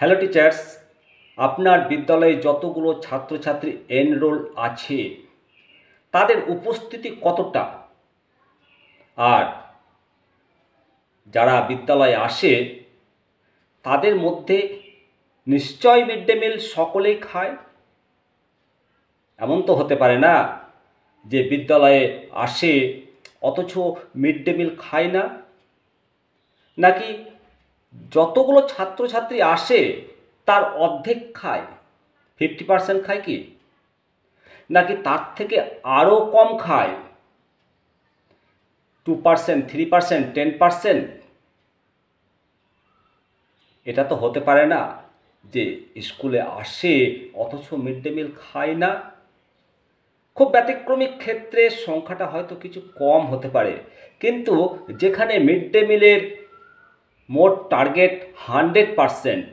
hello teachers আপনার বিদ্যালয়ে যতগুলো ছাত্রছাত্রী এনরোল আছে তাদের উপস্থিতি কতটা আর যারা বিদ্যালয়ে আসে তাদের মধ্যে নিশ্চয় মিড ডে মিল সকলেই খায় এমন তো হতে পারে না যে বিদ্যালয়ে আসে অথচ মিড ডে মিল খায় না নাকি যতগুলো ছাত্রছাত্রী আসে তার অর্ধেক খায় ফিফটি পার্সেন্ট খায় কি নাকি তার থেকে আরও কম খায় two percent three percent ten percent এটা তো হতে পারে না যে স্কুলে আসে অথচ মিড ডে মিল খায় না খুব ব্যতিক্রমিক ক্ষেত্রে সংখ্যাটা হয়তো কিছু কম হতে পারে কিন্তু যেখানে মিড ডে মিলের মোট টার্গেট হান্ড্রেড পারসেন্ট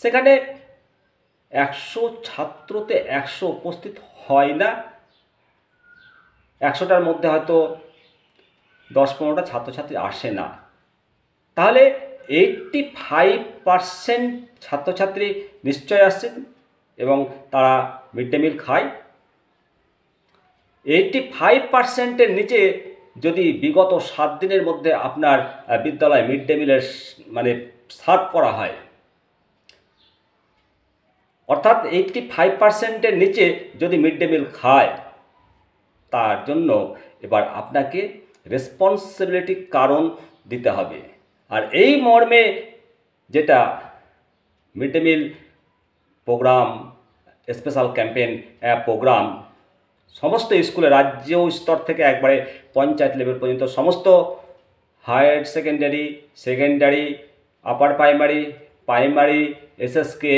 সেখানে একশো ছাত্রতে একশো উপস্থিত হয় না একশোটার মধ্যে হয়তো দশ পনেরোটা ছাত্রছাত্রী আসে না তাহলে এইটটি ফাইভ পারসেন্ট ছাত্রছাত্রী নিশ্চয় আসছেন এবং তারা মিড ডে মিল খায় এইটটি ফাইভ পারসেন্টের নিচে যদি বিগত সাত দিনের মধ্যে আপনার বিদ্যালয় মিড ডে মিলের মানে সার্ভ করা হয় অর্থাৎ এইটটি ফাইভ পার্সেন্টের নিচে যদি মিড ডে মিল খায় তার জন্য এবার আপনাকে রেসপন্সিবিলিটি কারণ দিতে হবে আর এই মর্মে যেটা mid day meal program special campaign program সমস্ত স্কুলে রাজ্য স্তর থেকে একবারে পঞ্চায়েত লেভেল পর্যন্ত সমস্ত higher secondary secondary upper primary primary SSK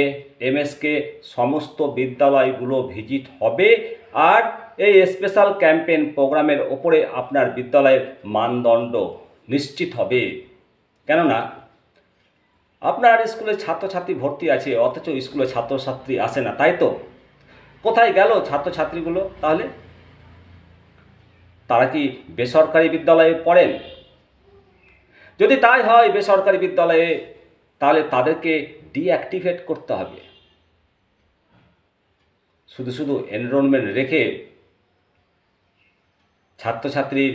MSK সমস্ত বিদ্যালয়গুলো ভিজিট হবে আর এই স্পেশাল ক্যাম্পেন প্রোগ্রামের ওপরে আপনার বিদ্যালয়ের মানদণ্ড নিশ্চিত হবে কেননা আপনার স্কুলে ছাত্রছাত্রী ভর্তি আছে অথচ স্কুলে ছাত্রছাত্রী আসে না তাই তো কোথায় গেল ছাত্রছাত্রীগুলো তাহলে তারা কি বেসরকারি বিদ্যালয়ে পড়েন যদি তাই হয় বেসরকারি বিদ্যালয়ে তাহলে তাদেরকে ডিঅ্যাক্টিভেট করতে হবে শুধু শুধু এনরোলমেন্ট রেখে ছাত্রছাত্রীর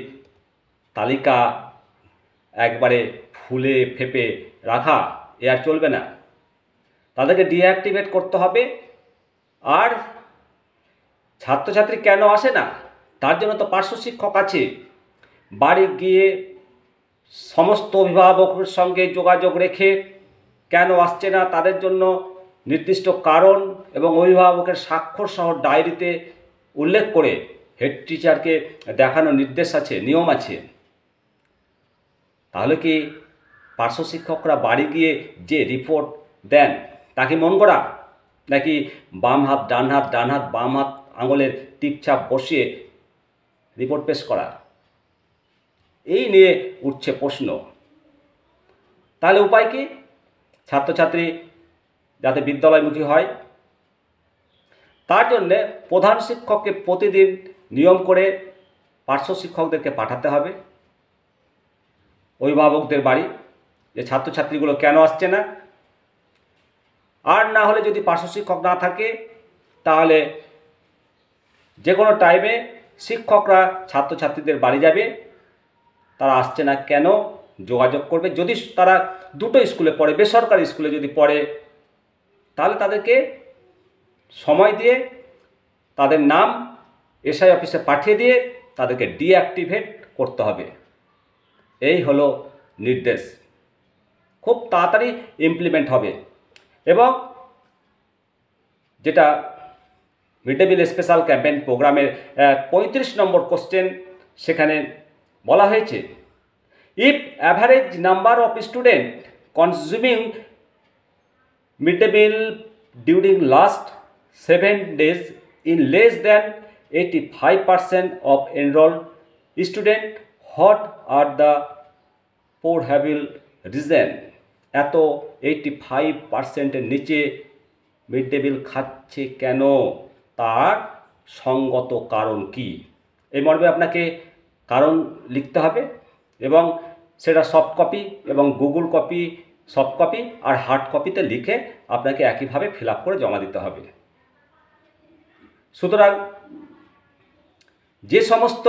তালিকা একবারে ফুলে ফেপে রাখা এ আর চলবে না তাদেরকে ডিঅ্যাক্টিভেট করতে হবে আর ছাত্রছাত্রী কেন আসে না তার জন্য তো পার্শ্ব শিক্ষক আছে বাড়ি গিয়ে সমস্ত অভিভাবকের সঙ্গে যোগাযোগ রেখে কেন আসছে না তাদের জন্য নির্দিষ্ট কারণ এবং অভিভাবকের স্বাক্ষর সহ ডায়েরিতে উল্লেখ করে হেড টিচারকে দেখানোর নির্দেশ আছে নিয়ম আছে তাহলে কি পার্শ্ব শিক্ষকরা বাড়ি গিয়ে যে রিপোর্ট দেন তাকে মন করা নাকি বাম হাত ডান হাত ডান হাত বাম হাত আঙুলের টিকছাপ বসিয়ে রিপোর্ট পেশ করা এই নিয়ে উঠছে প্রশ্ন তাহলে উপায় কি ছাত্রছাত্রী যাতে বিদ্যালয়মুখী হয় তার জন্যে প্রধান শিক্ষককে প্রতিদিন নিয়ম করে পার্শ্ব শিক্ষকদেরকে পাঠাতে হবে অভিভাবকদের বাড়ি যে ছাত্রছাত্রীগুলো কেন আসছে না আর না হলে যদি পার্শ্ব শিক্ষক না থাকে তাহলে যে কোনো টাইমে শিক্ষকরা ছাত্রছাত্রীদের বাড়ি যাবে তারা আসছে না কেন যোগাযোগ করবে যদি তারা দুটো স্কুলে পড়ে বেসরকারি স্কুলে যদি পড়ে তাহলে তাদেরকে সময় দিয়ে তাদের নাম এসআই অফিসে পাঠিয়ে দিয়ে তাদেরকে ডিঅ্যাক্টিভেট করতে হবে এই হলো নির্দেশ খুব তাড়াতাড়ি ইমপ্লিমেন্ট হবে এবং যেটা mid day meal special campaign প্রোগ্রামের পঁয়ত্রিশ নম্বর কোশ্চেন সেখানে বলা হয়েছে if average number of student consuming mid day meal during last seven days in less than eighty five percent of enrol student what are the for হ্যাভিল reason at eighty five পার্সেন্টের নিচে mid day meal খাচ্ছে কেন তার সঙ্গত কারণ কি এই মর্মে আপনাকে কারণ লিখতে হবে এবং সেটা সফট কপি এবং গুগল কপি সফট কপি আর হার্ড কপিতে লিখে আপনাকে একইভাবে ফিল করে জমা দিতে হবে সুতরাং যে সমস্ত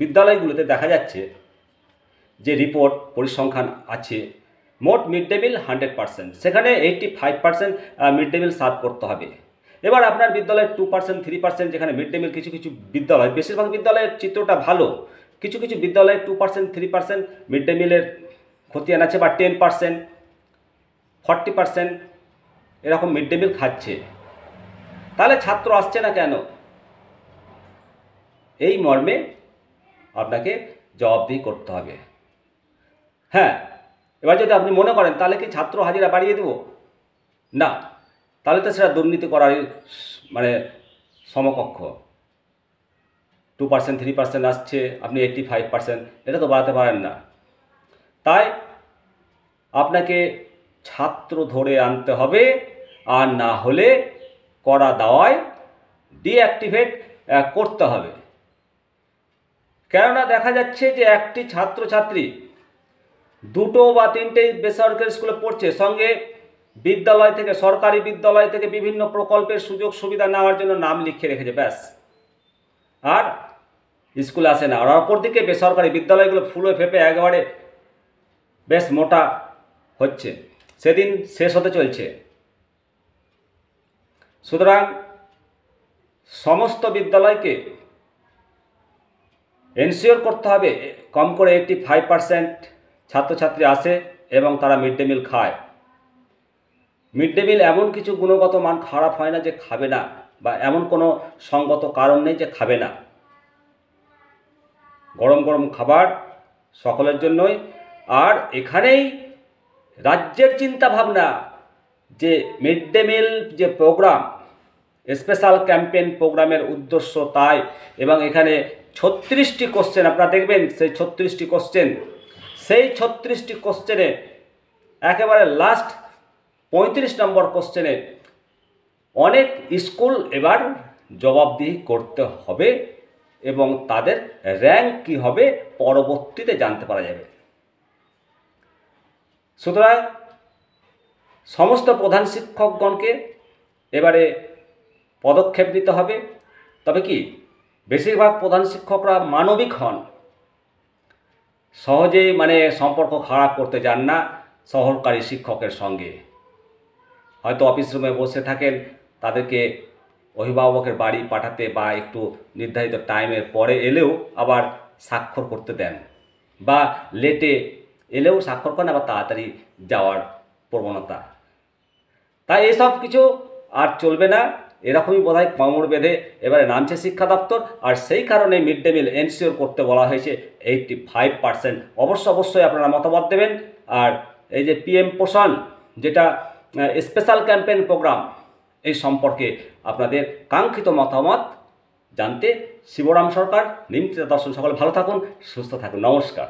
বিদ্যালয়গুলোতে দেখা যাচ্ছে যে রিপোর্ট পরিসংখ্যান আছে মোট mid day meal hundred percent সেখানে eighty five percent mid day meal serve করতে হবে এবার আপনার বিদ্যালয়ে টু পার্সেন্ট থ্রি পার্সেন্ট যেখানে মিড ডে মিল কিছু কিছু বিদ্যালয় বেশিরভাগ বিদ্যালয়ের চিত্রটা ভালো কিছু কিছু বিদ্যালয়ে two percent three percent mid day মিলের খতিয়ান আছে বা টেন পার্সেন্ট ফর্টি পার্সেন্ট এরকম মিড ডে মিল খাচ্ছে তাহলে ছাত্র আসছে না কেন এই মর্মে আপনাকে জবাবদিহি করতে হবে হ্যাঁ এবার যদি আপনি মনে করেন তাহলে কি ছাত্র হাজিরা বাড়িয়ে দেব না তাহলে তো সেটা দুর্নীতি করার মানে সমকক্ষ টু পার্সেন্ট থ্রি পার্সেন্ট আসছে আপনি এইট্টি ফাইভ পার্সেন্ট এটা তো বাড়াতে পারেন না তাই আপনাকে ছাত্র ধরে আনতে হবে আর না হলে করা দাওয়ায় ডিঅ্যাক্টিভেট করতে হবে কেননা দেখা যাচ্ছে যে একটি ছাত্রছাত্রী দুটো বা তিনটে বেসরকারি স্কুলে পড়ছে সঙ্গে বিদ্যালয় থেকে সরকারি বিদ্যালয় থেকে বিভিন্ন প্রকল্পের সুযোগ সুবিধা নেওয়ার জন্য নাম লিখে রেখেছে ব্যাস আর স্কুলে আসে না আর অপরদিকে বেসরকারি বিদ্যালয়গুলো ফুলে ফেপে একেবারে বেশ মোটা হচ্ছে সেদিন শেষ হতে চলছে সুতরাং সমস্ত বিদ্যালয়কে এনশিওর করতে হবে কম করে এইটটি ফাইভ পার্সেন্ট ছাত্রছাত্রী আসে এবং তারা মিড ডে মিল খায় মিড ডে মিল এমন কিছু গুণগত মান খারাপ হয় না যে খাবে না বা এমন কোনো সঙ্গত কারণ নেই যে খাবে না গরম গরম খাবার সকলের জন্যই আর এখানেই রাজ্যের চিন্তা ভাবনা যে মিড ডে মিল যে প্রোগ্রাম স্পেশাল ক্যাম্পেন প্রোগ্রামের উদ্দেশ্য তাই এবং এখানে ছত্রিশটি কোশ্চেন আপনারা দেখবেন সেই ছত্রিশটি কোশ্চেন সেই ছত্রিশটি কোশ্চেনে একেবারে লাস্ট পঁয়ত্রিশ নম্বর কোশ্চেনে অনেক স্কুল এবার জবাবদিহি করতে হবে এবং তাদের র্যাঙ্ক কি হবে পরবর্তীতে জানতে পারা যাবে সুতরাং সমস্ত প্রধান শিক্ষকগণকে এবারে পদক্ষেপ নিতে হবে তবে কি বেশিরভাগ প্রধান শিক্ষকরা মানবিক হন সহজেই মানে সম্পর্ক খারাপ করতে যান না সহকারী শিক্ষকের সঙ্গে হয়তো অফিস রুমে বসে থাকেন তাদেরকে অভিভাবকের বাড়ি পাঠাতে বা একটু নির্ধারিত টাইমের পরে এলেও আবার স্বাক্ষর করতে দেন বা লেটে এলেও স্বাক্ষর করেন আবার তাড়াতাড়ি যাওয়ার প্রবণতা তাই এসব কিছু আর চলবে না এরকমই বোধ হয় কামড় বেঁধে এবারে নামছে শিক্ষা দপ্তর আর সেই কারণে মিড ডে মিল এনশিওর করতে বলা হয়েছে এইটটি ফাইভ পার্সেন্ট অবশ্য অবশ্যই আপনারা মতামত দেবেন আর এই যে পিএম পোষণ যেটা স্পেশাল ক্যাম্পেন প্রোগ্রাম এই সম্পর্কে আপনাদের কাঙ্ক্ষিত মতামত জানতে শিবরাম সরকার নিমচিতা দর্শন সকলে ভালো থাকুন সুস্থ থাকুন নমস্কার